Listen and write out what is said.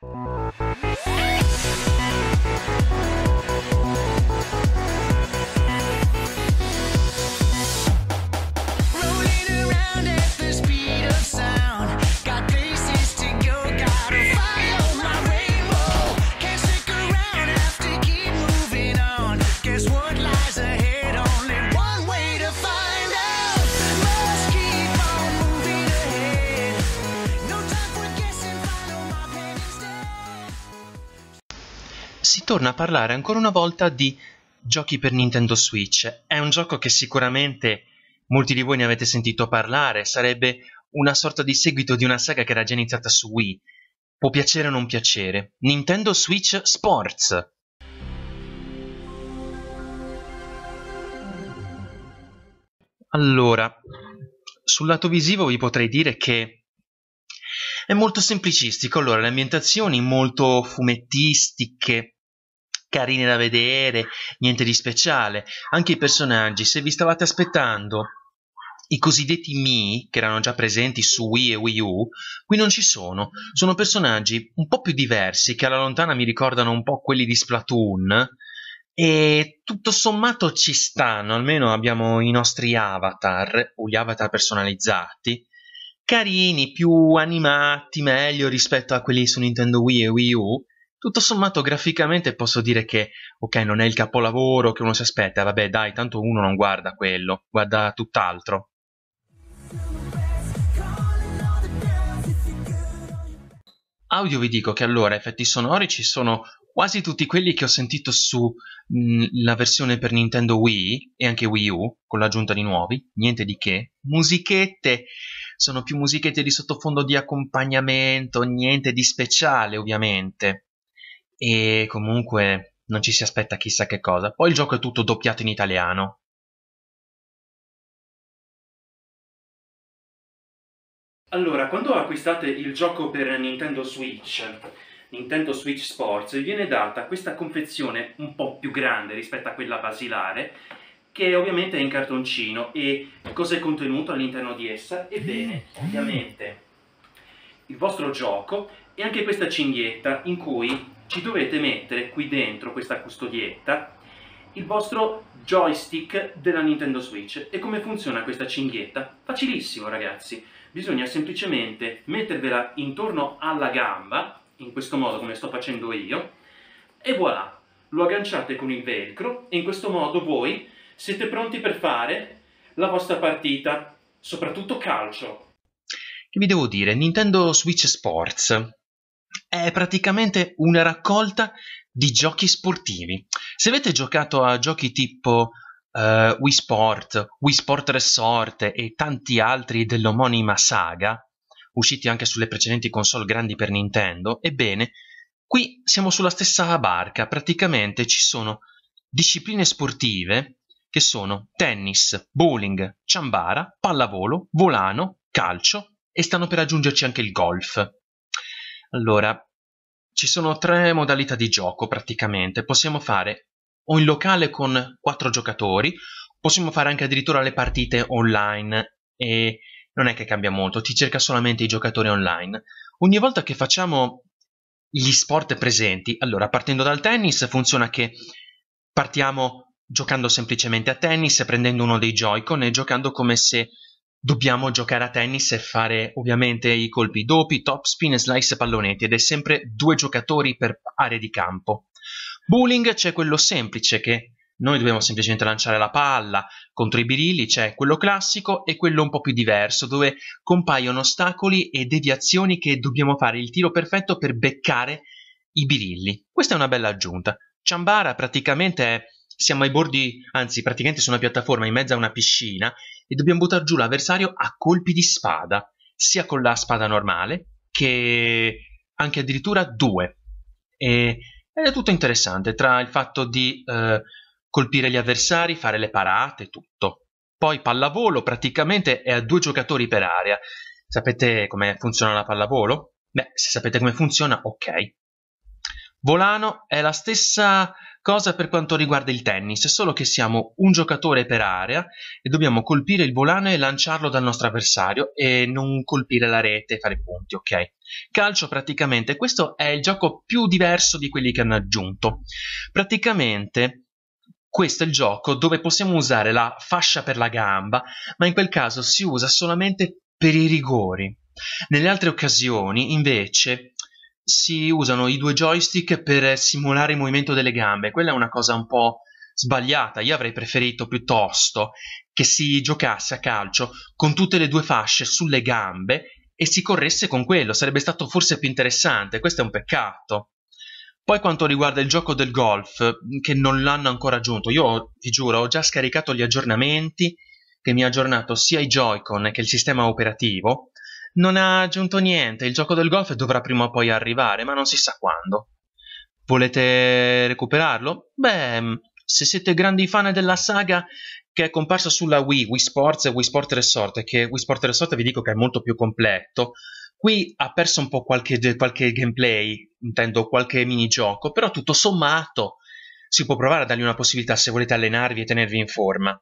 Thank you. torna a parlare ancora una volta di giochi per Nintendo Switch. È un gioco che sicuramente molti di voi ne avete sentito parlare, sarebbe una sorta di seguito di una saga che era già iniziata su Wii. Può piacere o non piacere. Nintendo Switch Sports. Allora, sul lato visivo vi potrei dire che è molto semplicistico. Allora, le ambientazioni molto fumettistiche, carine da vedere, niente di speciale. Anche i personaggi, se vi stavate aspettando i cosiddetti Mi, che erano già presenti su Wii e Wii U, qui non ci sono. Sono personaggi un po' più diversi, che alla lontana mi ricordano un po' quelli di Splatoon. E tutto sommato ci stanno, almeno abbiamo i nostri avatar, o gli avatar personalizzati, carini, più animati, meglio rispetto a quelli su Nintendo Wii e Wii U, tutto sommato graficamente posso dire che, ok, non è il capolavoro che uno si aspetta, vabbè dai, tanto uno non guarda quello, guarda tutt'altro. Audio vi dico che allora effetti sonori ci sono quasi tutti quelli che ho sentito sulla mm, versione per Nintendo Wii e anche Wii U, con l'aggiunta di nuovi, niente di che. Musichette, sono più musichette di sottofondo di accompagnamento, niente di speciale ovviamente e comunque non ci si aspetta chissà che cosa. Poi il gioco è tutto doppiato in italiano. Allora, quando acquistate il gioco per Nintendo Switch, Nintendo Switch Sports, viene data questa confezione un po' più grande rispetto a quella basilare, che ovviamente è in cartoncino e cosa è contenuto all'interno di essa? Ebbene, ovviamente il vostro gioco e anche questa cinghietta in cui ci dovete mettere qui dentro questa custodietta il vostro joystick della Nintendo Switch. E come funziona questa cinghietta? Facilissimo ragazzi, bisogna semplicemente mettervela intorno alla gamba, in questo modo come sto facendo io, e voilà, lo agganciate con il velcro e in questo modo voi siete pronti per fare la vostra partita, soprattutto calcio. Che vi devo dire, Nintendo Switch Sports è praticamente una raccolta di giochi sportivi. Se avete giocato a giochi tipo uh, Wii Sport, Wii Sport Resort e tanti altri dell'omonima saga, usciti anche sulle precedenti console grandi per Nintendo, ebbene, qui siamo sulla stessa barca, praticamente ci sono discipline sportive che sono tennis, bowling, ciambara, pallavolo, volano, calcio e stanno per aggiungerci anche il golf. Allora, ci sono tre modalità di gioco praticamente. Possiamo fare o in locale con quattro giocatori, possiamo fare anche addirittura le partite online e non è che cambia molto, ti cerca solamente i giocatori online. Ogni volta che facciamo gli sport presenti, allora partendo dal tennis funziona che partiamo giocando semplicemente a tennis, prendendo uno dei Joy-Con e giocando come se dobbiamo giocare a tennis e fare ovviamente i colpi dopi, topspin, slice pallonetti ed è sempre due giocatori per area di campo. Bowling c'è quello semplice che noi dobbiamo semplicemente lanciare la palla contro i birilli, c'è quello classico e quello un po' più diverso dove compaiono ostacoli e deviazioni che dobbiamo fare il tiro perfetto per beccare i birilli. Questa è una bella aggiunta. Ciambara praticamente è siamo ai bordi, anzi praticamente su una piattaforma in mezzo a una piscina e dobbiamo buttare giù l'avversario a colpi di spada, sia con la spada normale che anche addirittura due. E, ed è tutto interessante tra il fatto di eh, colpire gli avversari, fare le parate, tutto. Poi pallavolo praticamente è a due giocatori per area. Sapete come funziona la pallavolo? Beh, se sapete come funziona, ok. Volano è la stessa cosa per quanto riguarda il tennis, solo che siamo un giocatore per area e dobbiamo colpire il volano e lanciarlo dal nostro avversario e non colpire la rete e fare punti, ok? Calcio praticamente, questo è il gioco più diverso di quelli che hanno aggiunto. Praticamente questo è il gioco dove possiamo usare la fascia per la gamba, ma in quel caso si usa solamente per i rigori. Nelle altre occasioni, invece, si usano i due joystick per simulare il movimento delle gambe. Quella è una cosa un po' sbagliata. Io avrei preferito piuttosto che si giocasse a calcio con tutte le due fasce sulle gambe e si corresse con quello. Sarebbe stato forse più interessante. Questo è un peccato. Poi quanto riguarda il gioco del golf, che non l'hanno ancora aggiunto, io vi giuro, ho già scaricato gli aggiornamenti che mi ha aggiornato sia i Joy-Con che il sistema operativo non ha aggiunto niente, il gioco del golf dovrà prima o poi arrivare, ma non si sa quando. Volete recuperarlo? Beh, mm, se siete grandi fan della saga che è comparsa sulla Wii, Wii Sports e Wii Sport Resort, che Wii Sport Resort vi dico che è molto più completo, qui ha perso un po' qualche, qualche gameplay, intendo qualche minigioco, però tutto sommato si può provare a dargli una possibilità se volete allenarvi e tenervi in forma.